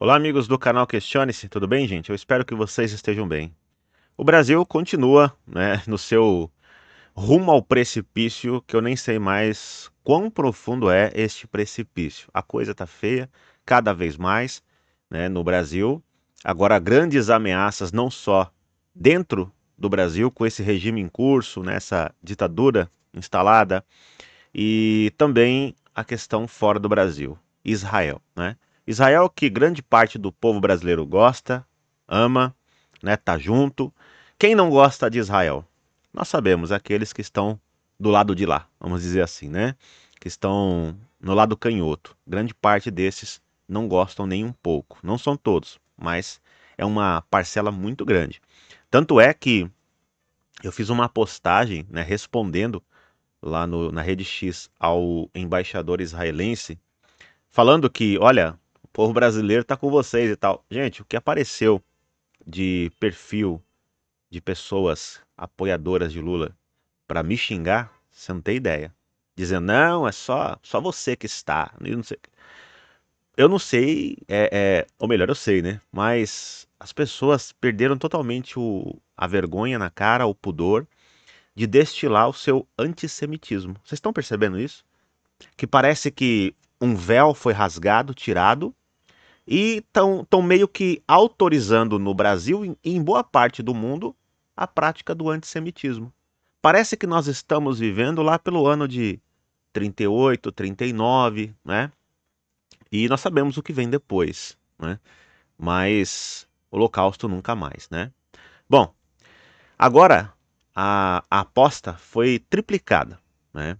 Olá, amigos do canal Questione-se, tudo bem, gente? Eu espero que vocês estejam bem. O Brasil continua né, no seu rumo ao precipício, que eu nem sei mais quão profundo é este precipício. A coisa está feia cada vez mais né, no Brasil. Agora, grandes ameaças, não só dentro do Brasil, com esse regime em curso, nessa né, ditadura instalada, e também a questão fora do Brasil, Israel, né? Israel que grande parte do povo brasileiro gosta, ama, né, tá junto. Quem não gosta de Israel? Nós sabemos, aqueles que estão do lado de lá, vamos dizer assim, né? Que estão no lado canhoto. Grande parte desses não gostam nem um pouco. Não são todos, mas é uma parcela muito grande. Tanto é que eu fiz uma postagem né, respondendo lá no, na Rede X ao embaixador israelense, falando que, olha, povo brasileiro tá com vocês e tal. Gente, o que apareceu de perfil de pessoas apoiadoras de Lula para me xingar, você não tem ideia. Dizendo, não, é só, só você que está. Eu não sei. Eu não sei, é, é, ou melhor, eu sei, né? Mas as pessoas perderam totalmente o, a vergonha na cara, o pudor de destilar o seu antissemitismo. Vocês estão percebendo isso? Que parece que um véu foi rasgado, tirado, e estão meio que autorizando no Brasil e em boa parte do mundo a prática do antissemitismo. Parece que nós estamos vivendo lá pelo ano de 38, 39, né? E nós sabemos o que vem depois, né? Mas Holocausto nunca mais, né? Bom, agora a, a aposta foi triplicada, né?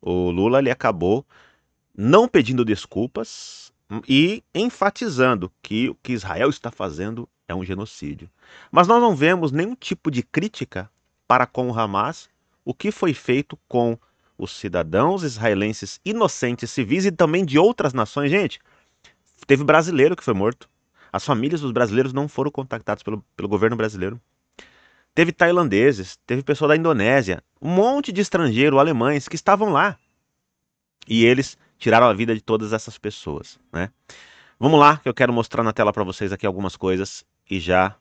O Lula ele acabou não pedindo desculpas e enfatizando que o que Israel está fazendo é um genocídio. Mas nós não vemos nenhum tipo de crítica para com o Hamas, o que foi feito com os cidadãos israelenses inocentes civis e também de outras nações. Gente, teve brasileiro que foi morto. As famílias dos brasileiros não foram contactadas pelo, pelo governo brasileiro. Teve tailandeses, teve pessoa da Indonésia, um monte de estrangeiro, alemães que estavam lá e eles tiraram a vida de todas essas pessoas, né? Vamos lá, que eu quero mostrar na tela para vocês aqui algumas coisas e já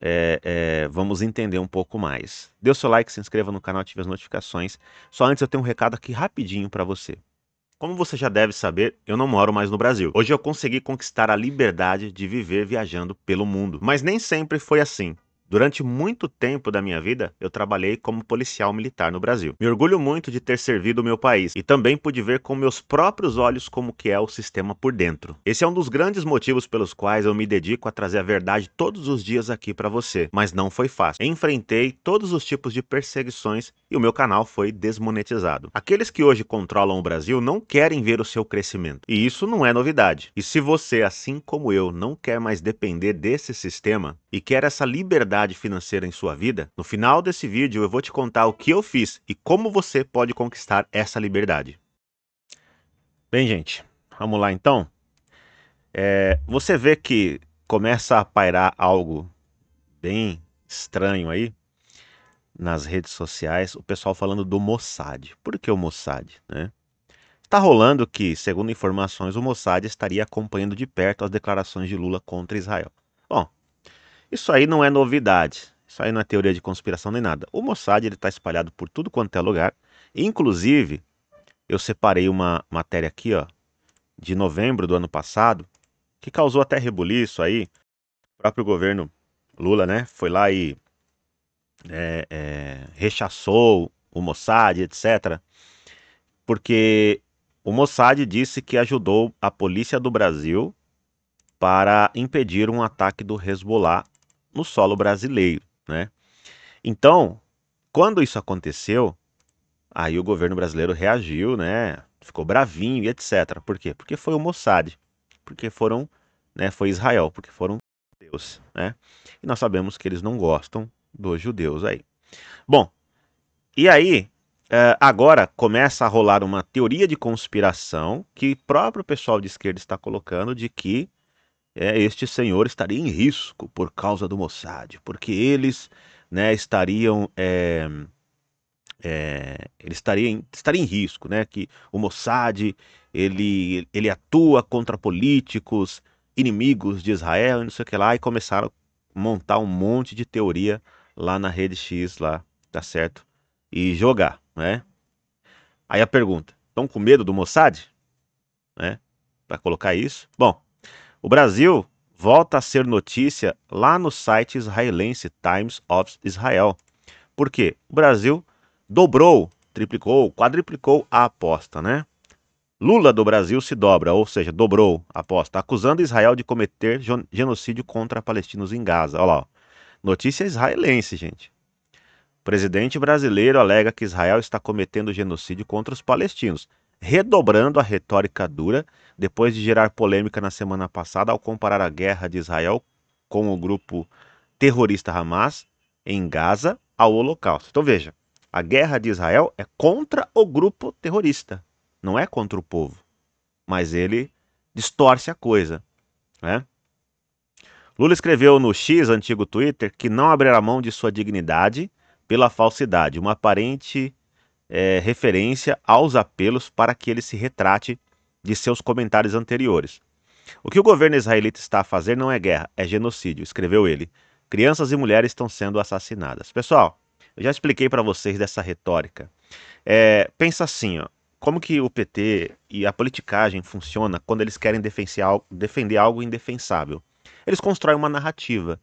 é, é, vamos entender um pouco mais. Dê o seu like, se inscreva no canal, ative as notificações. Só antes eu tenho um recado aqui rapidinho para você. Como você já deve saber, eu não moro mais no Brasil. Hoje eu consegui conquistar a liberdade de viver viajando pelo mundo. Mas nem sempre foi assim. Durante muito tempo da minha vida, eu trabalhei como policial militar no Brasil. Me orgulho muito de ter servido o meu país e também pude ver com meus próprios olhos como que é o sistema por dentro. Esse é um dos grandes motivos pelos quais eu me dedico a trazer a verdade todos os dias aqui para você, mas não foi fácil. Enfrentei todos os tipos de perseguições e o meu canal foi desmonetizado. Aqueles que hoje controlam o Brasil não querem ver o seu crescimento, e isso não é novidade. E se você, assim como eu, não quer mais depender desse sistema e quer essa liberdade liberdade financeira em sua vida? No final desse vídeo eu vou te contar o que eu fiz e como você pode conquistar essa liberdade. Bem, gente, vamos lá então. É, você vê que começa a pairar algo bem estranho aí nas redes sociais, o pessoal falando do Mossad. Por que o Mossad, né? Está rolando que, segundo informações, o Mossad estaria acompanhando de perto as declarações de Lula contra Israel. Bom, isso aí não é novidade. Isso aí não é teoria de conspiração nem nada. O Mossad está espalhado por tudo quanto é lugar. Inclusive, eu separei uma matéria aqui, ó, de novembro do ano passado, que causou até rebuliço aí. O próprio governo Lula, né, foi lá e é, é, rechaçou o Mossad, etc. Porque o Mossad disse que ajudou a polícia do Brasil para impedir um ataque do Hezbollah no solo brasileiro, né? Então, quando isso aconteceu, aí o governo brasileiro reagiu, né? Ficou bravinho e etc. Por quê? Porque foi o Mossad, porque foram, né, foi Israel, porque foram judeus, né? E nós sabemos que eles não gostam dos judeus aí. Bom, e aí eh, agora começa a rolar uma teoria de conspiração que o próprio pessoal de esquerda está colocando de que é, este senhor estaria em risco por causa do Mossad, porque eles né, estariam. É, é, ele estaria em, estaria em risco, né? Que o Mossad ele, ele atua contra políticos, inimigos de Israel e não sei o que lá, e começaram a montar um monte de teoria lá na rede X, lá, tá certo? E jogar, né? Aí a pergunta: estão com medo do Mossad? Né? Para colocar isso? Bom, o Brasil volta a ser notícia lá no site israelense Times of Israel. Por quê? O Brasil dobrou, triplicou, quadriplicou a aposta, né? Lula do Brasil se dobra, ou seja, dobrou a aposta, acusando Israel de cometer genocídio contra palestinos em Gaza. Olha lá, ó. notícia israelense, gente. O presidente brasileiro alega que Israel está cometendo genocídio contra os palestinos, redobrando a retórica dura depois de gerar polêmica na semana passada ao comparar a guerra de Israel com o grupo terrorista Hamas em Gaza ao Holocausto. Então veja, a guerra de Israel é contra o grupo terrorista, não é contra o povo. Mas ele distorce a coisa, né? Lula escreveu no X, antigo Twitter, que não abrirá mão de sua dignidade pela falsidade, uma aparente é, referência aos apelos para que ele se retrate de seus comentários anteriores. O que o governo israelita está a fazer não é guerra, é genocídio, escreveu ele. Crianças e mulheres estão sendo assassinadas. Pessoal, eu já expliquei para vocês dessa retórica. É, pensa assim, ó, como que o PT e a politicagem funciona quando eles querem defender algo indefensável? Eles constroem uma narrativa.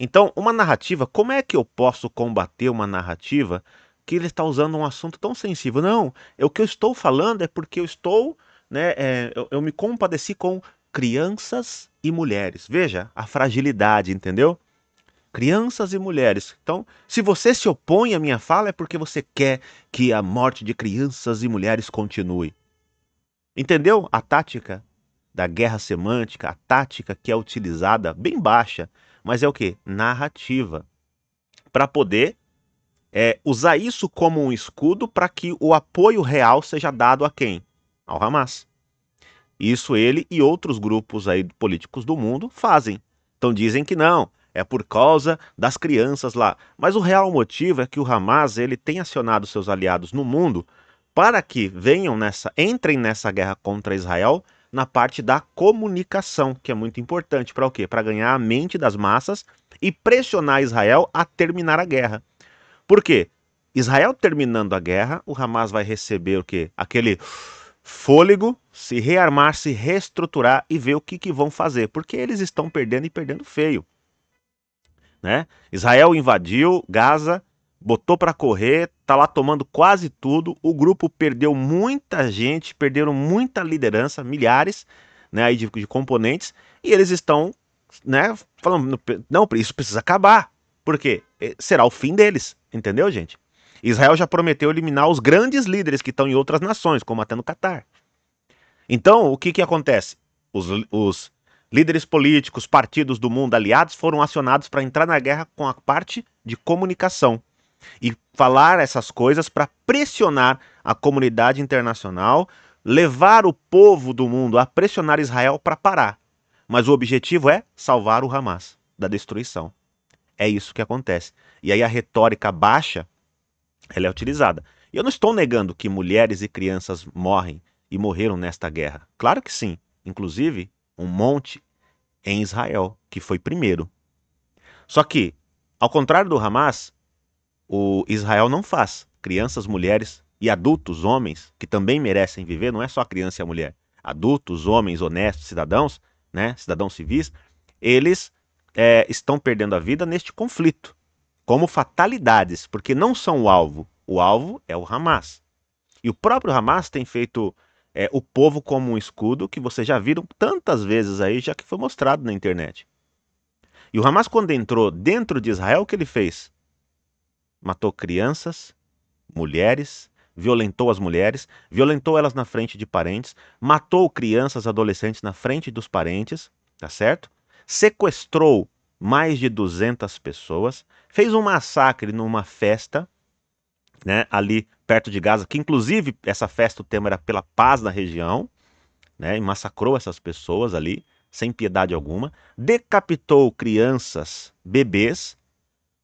Então, uma narrativa, como é que eu posso combater uma narrativa que ele está usando um assunto tão sensível? Não, é o que eu estou falando é porque eu estou né, é, eu, eu me compadeci com crianças e mulheres. Veja a fragilidade, entendeu? Crianças e mulheres. Então, se você se opõe à minha fala, é porque você quer que a morte de crianças e mulheres continue. Entendeu a tática da guerra semântica, a tática que é utilizada, bem baixa, mas é o que? Narrativa. Para poder é, usar isso como um escudo para que o apoio real seja dado a quem? ao Hamas. Isso ele e outros grupos aí políticos do mundo fazem. Então dizem que não, é por causa das crianças lá. Mas o real motivo é que o Hamas ele tem acionado seus aliados no mundo para que venham nessa, entrem nessa guerra contra Israel na parte da comunicação, que é muito importante para o quê? Para ganhar a mente das massas e pressionar Israel a terminar a guerra. Por quê? Israel terminando a guerra, o Hamas vai receber o quê? Aquele fôlego, se rearmar, se reestruturar e ver o que, que vão fazer, porque eles estão perdendo e perdendo feio. Né? Israel invadiu Gaza, botou para correr, tá lá tomando quase tudo. O grupo perdeu muita gente, perderam muita liderança, milhares né, aí de, de componentes, e eles estão né, falando: não, isso precisa acabar, porque eh, será o fim deles, entendeu, gente? Israel já prometeu eliminar os grandes líderes que estão em outras nações, como até no Catar. Então, o que, que acontece? Os, os líderes políticos, partidos do mundo aliados foram acionados para entrar na guerra com a parte de comunicação e falar essas coisas para pressionar a comunidade internacional, levar o povo do mundo a pressionar Israel para parar. Mas o objetivo é salvar o Hamas da destruição. É isso que acontece. E aí a retórica baixa ela é utilizada. E eu não estou negando que mulheres e crianças morrem e morreram nesta guerra. Claro que sim, inclusive um monte em Israel, que foi primeiro. Só que, ao contrário do Hamas, o Israel não faz. Crianças, mulheres e adultos, homens, que também merecem viver, não é só a criança e a mulher. Adultos, homens honestos, cidadãos, né, cidadãos civis, eles é, estão perdendo a vida neste conflito como fatalidades, porque não são o alvo. O alvo é o Hamas. E o próprio Hamas tem feito é, o povo como um escudo que vocês já viram tantas vezes aí, já que foi mostrado na internet. E o Hamas, quando entrou dentro de Israel, o que ele fez? Matou crianças, mulheres, violentou as mulheres, violentou elas na frente de parentes, matou crianças, adolescentes na frente dos parentes, tá certo? Sequestrou mais de 200 pessoas, fez um massacre numa festa, né, ali perto de Gaza, que inclusive essa festa o tema era pela paz na região, né, e massacrou essas pessoas ali, sem piedade alguma, decapitou crianças, bebês.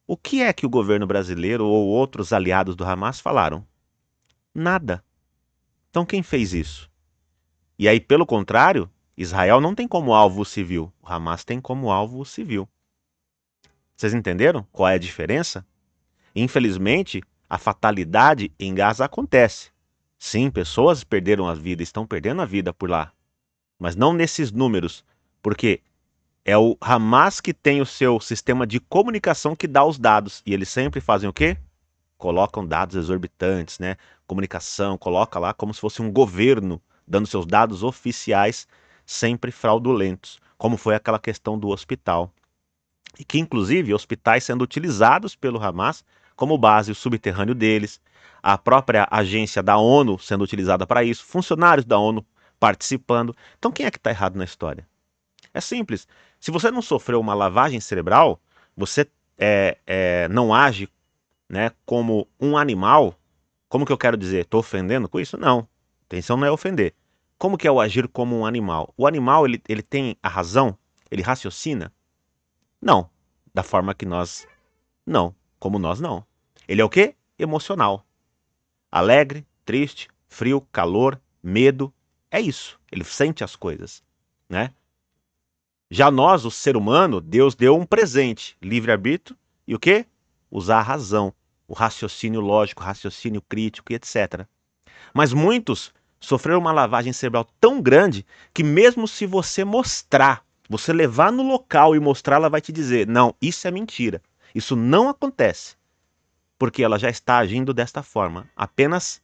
O que é que o governo brasileiro ou outros aliados do Hamas falaram? Nada. Então quem fez isso? E aí, pelo contrário, Israel não tem como alvo civil, o Hamas tem como alvo civil. Vocês entenderam qual é a diferença? Infelizmente, a fatalidade em Gaza acontece. Sim, pessoas perderam a vida, estão perdendo a vida por lá. Mas não nesses números, porque é o Hamas que tem o seu sistema de comunicação que dá os dados. E eles sempre fazem o quê? Colocam dados exorbitantes, né? Comunicação, coloca lá como se fosse um governo dando seus dados oficiais, sempre fraudulentos, como foi aquela questão do hospital e que inclusive hospitais sendo utilizados pelo Hamas como base o subterrâneo deles, a própria agência da ONU sendo utilizada para isso, funcionários da ONU participando. Então quem é que está errado na história? É simples. Se você não sofreu uma lavagem cerebral, você é, é, não age né, como um animal. Como que eu quero dizer? Estou ofendendo com isso? Não. A intenção não é ofender. Como que é o agir como um animal? O animal ele, ele tem a razão, ele raciocina, não. Da forma que nós. Não. Como nós não. Ele é o quê? Emocional. Alegre, triste, frio, calor, medo. É isso. Ele sente as coisas, né? Já nós, o ser humano, Deus deu um presente, livre-arbítrio e o quê? Usar a razão, o raciocínio lógico, raciocínio crítico e etc. Mas muitos sofreram uma lavagem cerebral tão grande que mesmo se você mostrar você levar no local e mostrar, ela vai te dizer: não, isso é mentira. Isso não acontece. Porque ela já está agindo desta forma. Apenas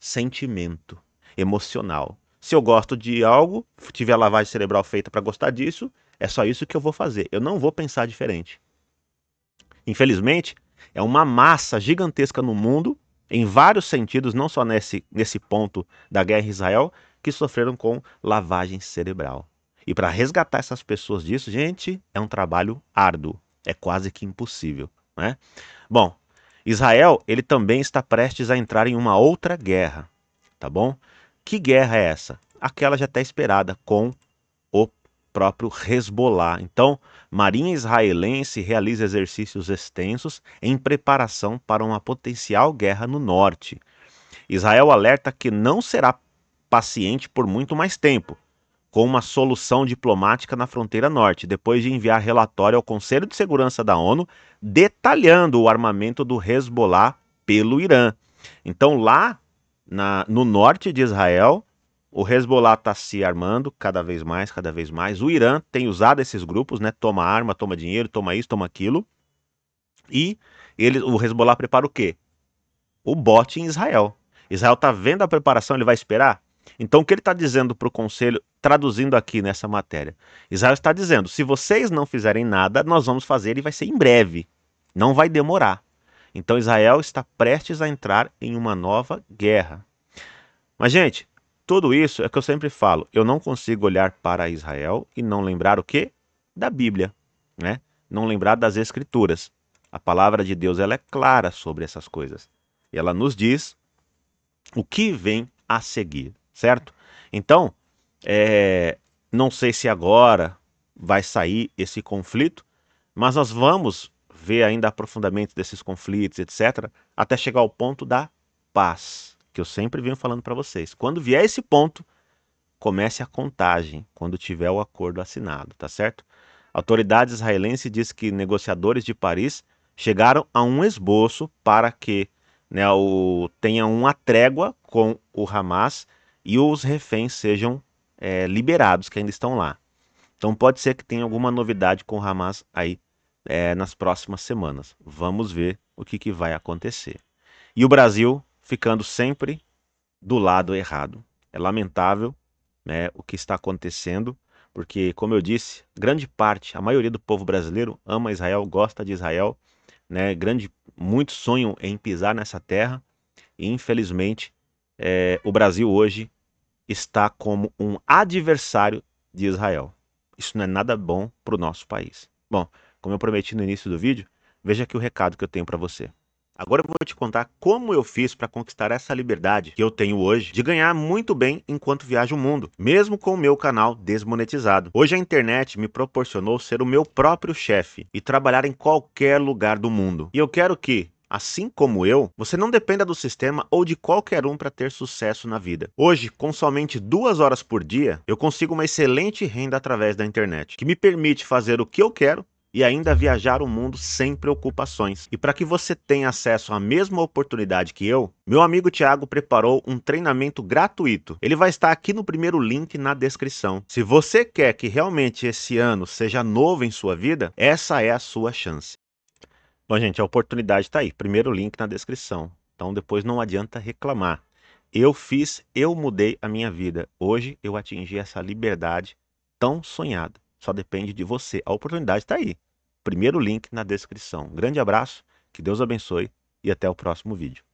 sentimento emocional. Se eu gosto de algo, tiver a lavagem cerebral feita para gostar disso, é só isso que eu vou fazer. Eu não vou pensar diferente. Infelizmente, é uma massa gigantesca no mundo, em vários sentidos, não só nesse, nesse ponto da guerra em Israel, que sofreram com lavagem cerebral. E para resgatar essas pessoas disso, gente, é um trabalho árduo, é quase que impossível, né? Bom, Israel, ele também está prestes a entrar em uma outra guerra, tá bom? Que guerra é essa? Aquela já está esperada com o próprio Hezbollah. Então, Marinha israelense realiza exercícios extensos em preparação para uma potencial guerra no norte. Israel alerta que não será paciente por muito mais tempo, com uma solução diplomática na fronteira norte, depois de enviar relatório ao Conselho de Segurança da ONU detalhando o armamento do Hezbollah pelo Irã. Então, lá na, no norte de Israel, o Hezbollah está se armando cada vez mais, cada vez mais. O Irã tem usado esses grupos, né? Toma arma, toma dinheiro, toma isso, toma aquilo. E ele, o Hezbollah prepara o quê? O bote em Israel. Israel está vendo a preparação, ele vai esperar? Então, o que ele está dizendo para o conselho, traduzindo aqui nessa matéria? Israel está dizendo: se vocês não fizerem nada, nós vamos fazer e vai ser em breve. Não vai demorar. Então, Israel está prestes a entrar em uma nova guerra. Mas, gente, tudo isso é que eu sempre falo: eu não consigo olhar para Israel e não lembrar o quê? Da Bíblia, né? Não lembrar das Escrituras. A palavra de Deus ela é clara sobre essas coisas. E ela nos diz o que vem a seguir certo? Então, é, não sei se agora vai sair esse conflito, mas nós vamos ver ainda aprofundamento desses conflitos, etc., até chegar ao ponto da paz, que eu sempre venho falando para vocês. Quando vier esse ponto, comece a contagem, quando tiver o acordo assinado, tá certo? autoridade israelense diz que negociadores de Paris chegaram a um esboço para que né, o, tenha uma trégua com o Hamas e os reféns sejam é, liberados que ainda estão lá. Então pode ser que tenha alguma novidade com o Hamas aí é, nas próximas semanas. Vamos ver o que, que vai acontecer. E o Brasil ficando sempre do lado errado. É lamentável né, o que está acontecendo, porque, como eu disse, grande parte, a maioria do povo brasileiro ama Israel, gosta de Israel, né, grande, muito sonham em pisar nessa terra e, infelizmente, é, o Brasil hoje está como um adversário de Israel. Isso não é nada bom para o nosso país. Bom, como eu prometi no início do vídeo, veja aqui o recado que eu tenho para você. Agora eu vou te contar como eu fiz para conquistar essa liberdade que eu tenho hoje de ganhar muito bem enquanto viajo o mundo, mesmo com o meu canal desmonetizado. Hoje a internet me proporcionou ser o meu próprio chefe e trabalhar em qualquer lugar do mundo. E eu quero que Assim como eu, você não dependa do sistema ou de qualquer um para ter sucesso na vida. Hoje, com somente duas horas por dia, eu consigo uma excelente renda através da internet, que me permite fazer o que eu quero e ainda viajar o mundo sem preocupações. E para que você tenha acesso à mesma oportunidade que eu, meu amigo Thiago preparou um treinamento gratuito. Ele vai estar aqui no primeiro link na descrição. Se você quer que realmente esse ano seja novo em sua vida, essa é a sua chance. Bom, gente, a oportunidade está aí. Primeiro link na descrição. Então depois não adianta reclamar. Eu fiz, eu mudei a minha vida. Hoje eu atingi essa liberdade tão sonhada. Só depende de você. A oportunidade está aí. Primeiro link na descrição. grande abraço, que Deus abençoe e até o próximo vídeo.